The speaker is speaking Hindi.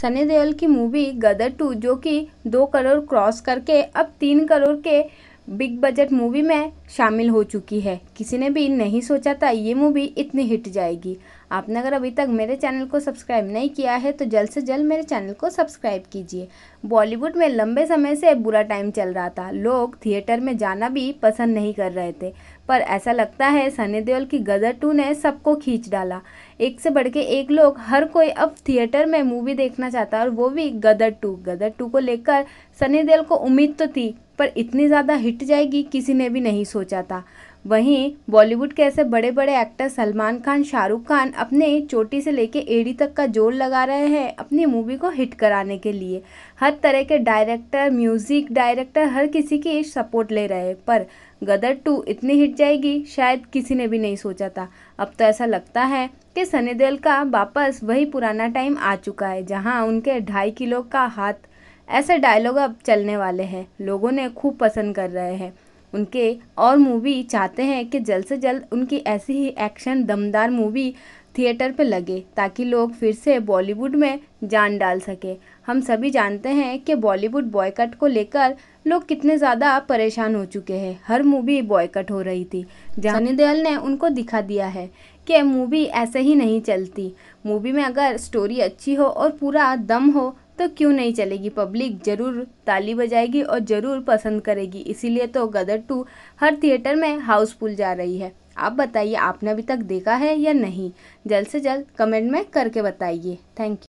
सनी देओल की मूवी गदर टू जो कि दो करोड़ क्रॉस करके अब तीन करोड़ के बिग बजट मूवी में शामिल हो चुकी है किसी ने भी नहीं सोचा था ये मूवी इतनी हिट जाएगी आपने अगर अभी तक मेरे चैनल को सब्सक्राइब नहीं किया है तो जल्द से जल्द मेरे चैनल को सब्सक्राइब कीजिए बॉलीवुड में लंबे समय से बुरा टाइम चल रहा था लोग थिएटर में जाना भी पसंद नहीं कर रहे थे पर ऐसा लगता है सनी देओल की गदर टू ने सबको खींच डाला एक से बढ़ के एक लोग हर कोई अब थिएटर में मूवी देखना चाहता और वो भी गदर टू गदर टू को लेकर सनी देओल को उम्मीद तो थी पर इतनी ज़्यादा हिट जाएगी किसी ने भी नहीं सोचा था वहीं बॉलीवुड के ऐसे बड़े बड़े एक्टर सलमान खान शाहरुख खान अपने चोटी से लेके एड़ी तक का जोर लगा रहे हैं अपनी मूवी को हिट कराने के लिए हर तरह के डायरेक्टर म्यूज़िक डायरेक्टर हर किसी की सपोर्ट ले रहे हैं पर गदर टू इतनी हिट जाएगी शायद किसी ने भी नहीं सोचा था अब तो ऐसा लगता है कि सनी देओल का वापस वही पुराना टाइम आ चुका है जहाँ उनके ढाई किलो का हाथ ऐसे डायलॉग अब चलने वाले हैं लोगों ने खूब पसंद कर रहे हैं उनके और मूवी चाहते हैं कि जल्द से जल्द उनकी ऐसी ही एक्शन दमदार मूवी थिएटर पर लगे ताकि लोग फिर से बॉलीवुड में जान डाल सके हम सभी जानते हैं कि बॉलीवुड बॉयकट को लेकर लोग कितने ज़्यादा परेशान हो चुके हैं हर मूवी बॉयकट हो रही थी जानी दयाल ने उनको दिखा दिया है कि मूवी ऐसे ही नहीं चलती मूवी में अगर स्टोरी अच्छी हो और पूरा दम हो तो क्यों नहीं चलेगी पब्लिक ज़रूर ताली बजाएगी और ज़रूर पसंद करेगी इसीलिए तो गदर टू हर थिएटर में हाउसफुल जा रही है आप बताइए आपने अभी तक देखा है या नहीं जल्द से जल्द कमेंट में करके बताइए थैंक यू